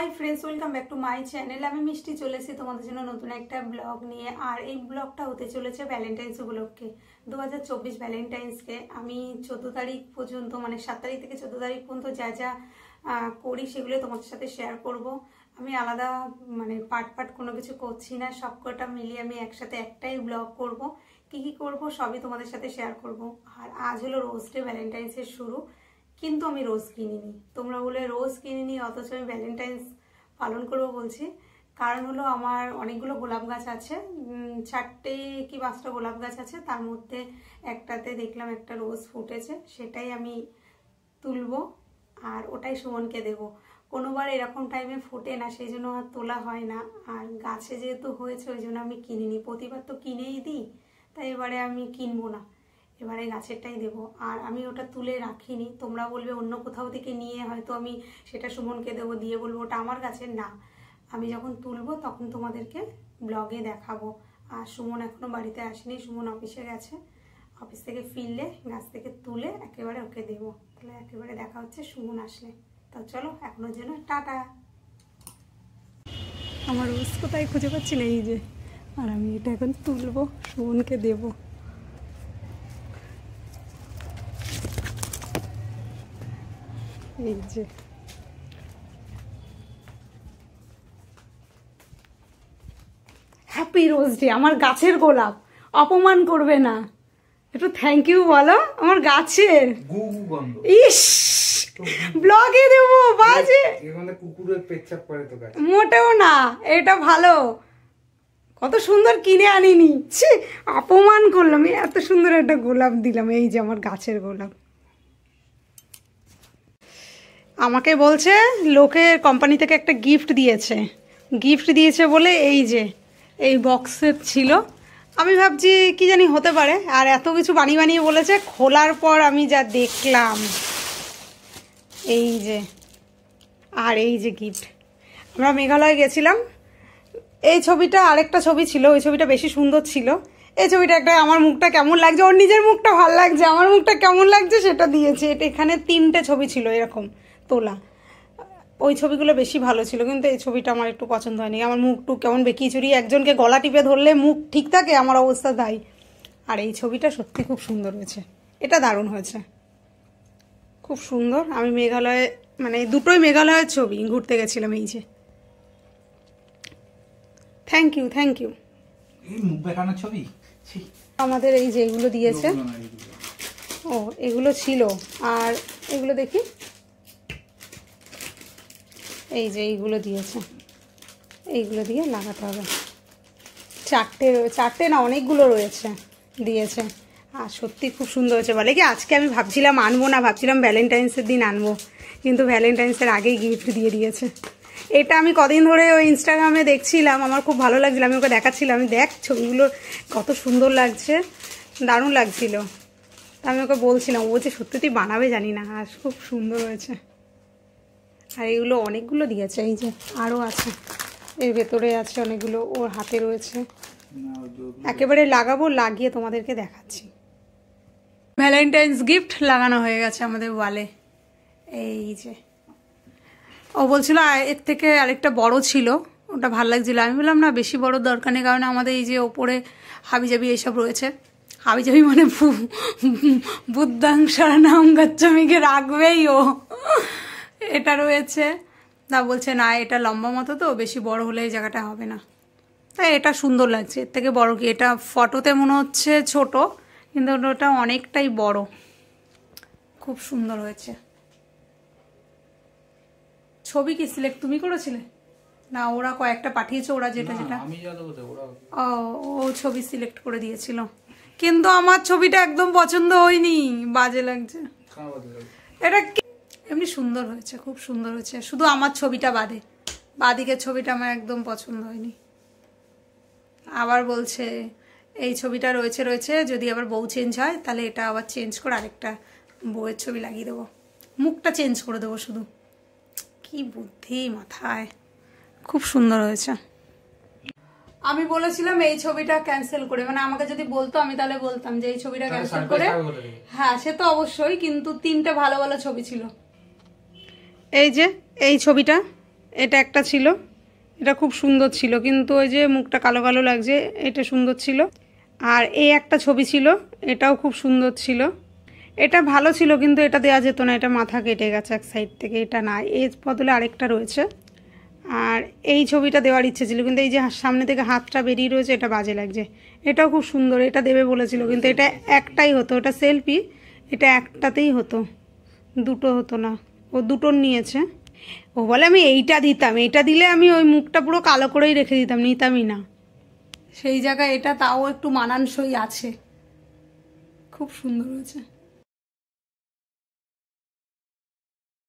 high friends welcome back to my channel আমি মিষ্টি চলেছি তোমাদের জন্য নতুন একটা ব্লগ নিয়ে আর এই ব্লগটা হতে চলেছে ভ্যালেন্টাইন্স উপলক্ষে দু হাজার চব্বিশ ভ্যালেন্টাইন্সকে আমি চোদ্দো তারিখ পর্যন্ত মানে সাত তারিখ থেকে চোদ্দো তারিখ পর্যন্ত যা যা করি সেগুলো তোমাদের সাথে শেয়ার করব আমি আলাদা মানে পার্ট পার্ট কোনো কিছু করছি না সবকটা মিলিয়ে আমি একসাথে একটাই ব্লগ করব কি কি করব সবই তোমাদের সাথে শেয়ার করব আর আজ হলো রোজ ডে ভ্যালেন্টাইন্সের শুরু কিন্তু আমি রোজ কিনিনি তোমরা বলে রোজ কিনিনি অথচ আমি ভ্যালেন্টাইন্স পালন করব বলছি কারণ হলো আমার অনেকগুলো গোলাপ গাছ আছে চারটে কি পাঁচটা গোলাপ গাছ আছে তার মধ্যে একটাতে দেখলাম একটা রোজ ফুটেছে সেটাই আমি তুলব আর ওটাই সুমনকে দেব কোনোবার এরকম টাইমে ফোটে না সেই জন্য আর তোলা হয় না আর গাছে যেহেতু হয়েছে ওই জন্য আমি কিনিনি প্রতিবার তো কিনেই দিই তাই এবারে আমি কিনবো না এবারে গাছেরটাই দেব আর আমি ওটা তুলে রাখিনি তোমরা বলবে অন্য কোথাও থেকে নিয়ে হয়তো আমি সেটা সুমনকে দেবো দিয়ে বলবো ওটা আমার গাছের না আমি যখন তুলবো তখন তোমাদেরকে ব্লগে দেখাবো আর সুমন এখনও বাড়িতে আসেনি সুমন অফিসে গেছে অফিস থেকে ফিরলে গাছ থেকে তুলে একেবারে ওকে দেব তাহলে একেবারে দেখা হচ্ছে সুমন আসলে তো চলো এখনোর জন্য টাটা আমার রোজ কোথায় খুঁজে পাচ্ছি না এই যে আর আমি এটা এখন তুলবো সুমনকে দেবো যে হ্যাপি রোজ ডে আমার গাছের গোলাপ অপমান করবে না একটু থ্যাংক ইউ বলো আমার গাছের ইস ব্লগে দেবো বাজে মোটেও না এটা ভালো কত সুন্দর কিনে আনিনি ছি অপমান করলাম এত সুন্দর একটা গোলাপ দিলাম এই যে আমার গাছের গোলাপ আমাকে বলছে লোকে কোম্পানি থেকে একটা গিফট দিয়েছে গিফট দিয়েছে বলে এই যে এই বক্সের ছিল আমি ভাবছি কি জানি হতে পারে আর এত কিছু বানিয়ে বানিয়ে বলেছে খোলার পর আমি যা দেখলাম এই যে আর এই যে গিফট আমরা মেঘালয় গেছিলাম এই ছবিটা আরেকটা ছবি ছিল ওই ছবিটা বেশি সুন্দর ছিল এই ছবিটা একটা আমার মুখটা কেমন লাগছে ওর নিজের মুখটা ভাল লাগছে আমার মুখটা কেমন লাগছে সেটা দিয়েছে এটা এখানে তিনটে ছবি ছিল এরকম তোলা ওই ছবিগুলো বেশি ভালো ছিল কিন্তু এই ছবিটা আমার একটু পছন্দ হয়নি আমার মুখ টুক কেমন বেঁকিয়ে চুরি একজনকে গলা টিপে ধরলে মুখ ঠিক থাকে আমার অবস্থা তাই আর এই ছবিটা সত্যি খুব সুন্দর হয়েছে এটা দারুণ হয়েছে খুব সুন্দর আমি মেঘালয়ে মানে দুটোই মেঘালয়ের ছবি ঘুরতে গেছিলাম এই যে থ্যাংক ইউ থ্যাংক ইউ ছবি আমাদের এই যে এগুলো দিয়েছে ও এগুলো ছিল আর এগুলো দেখি এই যে এইগুলো দিয়েছে এইগুলো দিয়ে লাগাতে হবে চারটে চারটে না অনেকগুলো রয়েছে দিয়েছে আর সত্যি খুব সুন্দর হয়েছে বলে কি আজকে আমি ভাবছিলাম আনবো না ভাবছিলাম ভ্যালেন্টাইন্সের দিন আনবো কিন্তু ভ্যালেন্টাইন্সের আগেই গিফট দিয়ে দিয়েছে এটা আমি কদিন ধরে ওই ইনস্টাগ্রামে দেখছিলাম আমার খুব ভালো লাগছিল আমি ওকে দেখাচ্ছিলাম আমি দেখ ছবিগুলো কত সুন্দর লাগছে দারুণ লাগছিল তা আমি ওকে বলছিলাম ও যে সত্যি তুই বানাবে জানি না আর খুব সুন্দর হয়েছে আর এগুলো অনেকগুলো দিয়েছে এই যে আরও আছে এর ভেতরে আছে অনেকগুলো ওর হাতে রয়েছে একেবারে লাগাবো লাগিয়ে তোমাদেরকে দেখাচ্ছি ভ্যালেন্টাইন্স গিফট লাগানো হয়ে গেছে আমাদের ওয়ালে এই যে ও বলছিল এর থেকে আরেকটা বড় ছিল ওটা ভাল লাগছিল আমি বললাম না বেশি বড় দরকার নেই কারণ আমাদের এই যে ওপরে হাবিজাবি এইসব রয়েছে হাবিজাবি মানে বুদ্ধাংসার নাম গাচ্ছামিকে রাখবেই ও এটা রয়েছে না বলছে না এটা লম্বা মতো তো বেশি বড় হলে এই জায়গাটা হবে না তাই এটা সুন্দর লাগছে এর থেকে বড় কি এটা ফটোতে মনে হচ্ছে ছোট কিন্তু ওটা অনেকটাই বড় খুব সুন্দর হয়েছে ছবি কি সিলেক্ট তুমি করেছিলে না ওরা কয়েকটা পাঠিয়েছে ওরা যেটা যেটা ও ও ছবি সিলেক্ট করে দিয়েছিল কিন্তু আমার ছবিটা একদম পছন্দ হয়নি বাজে লাগছে এটা এমনি সুন্দর হয়েছে খুব সুন্দর হয়েছে শুধু আমার ছবিটা বাদে বাদিকের ছবিটা আমার একদম পছন্দ হয়নি আবার বলছে এই ছবিটা রয়েছে রয়েছে যদি আবার বউ চেঞ্জ হয় তাহলে এটা আবার চেঞ্জ করে আরেকটা বউয়ের ছবি লাগিয়ে দেবো মুখটা চেঞ্জ করে দেবো শুধু কি বুদ্ধি মাথায় খুব সুন্দর হয়েছে আমি বলেছিলাম এই ছবিটা ক্যান্সেল করে মানে আমাকে যদি বলতো আমি তাহলে বলতাম যে এই ছবিটা ক্যান্সেল করে হ্যাঁ সে তো অবশ্যই কিন্তু তিনটে ভালো ভালো ছবি ছিল এই যে এই ছবিটা এটা একটা ছিল এটা খুব সুন্দর ছিল কিন্তু ওই যে মুখটা কালো কালো লাগছে এটা সুন্দর ছিল আর এই একটা ছবি ছিল এটাও খুব সুন্দর ছিল এটা ভালো ছিল কিন্তু এটা দেওয়া যেত না এটা মাথা কেটে গেছে এক সাইড থেকে এটা না এর বদলে আরেকটা রয়েছে আর এই ছবিটা দেওয়ার ইচ্ছে ছিল কিন্তু এই যে সামনে থেকে হাতটা বেরিয়ে রয়েছে এটা বাজে লাগছে এটাও খুব সুন্দর এটা দেবে বলেছিল কিন্তু এটা একটাই হতো এটা সেলফি এটা একটাতেই হতো দুটো হতো না ও দুটোর নিয়েছে ও বলে আমি এইটা দিতাম এইটা দিলে আমি ওই মুখটা পুরো কালো করেই রেখে দিতাম নিতামই না সেই জায়গায় এটা তাও একটু মানানসই আছে খুব সুন্দর হয়েছে